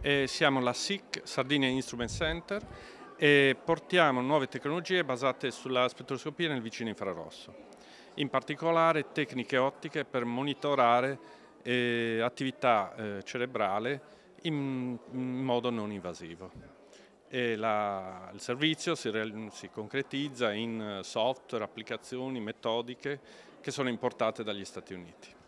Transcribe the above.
E siamo la SIC, Sardinia Instrument Center, e portiamo nuove tecnologie basate sulla spettroscopia nel vicino infrarosso, in particolare tecniche ottiche per monitorare eh, attività eh, cerebrale in, in, modo non invasivo. La, il servizio si, si concretizza in eh, software, applicazioni, metodiche che sono importate dagli Stati Uniti.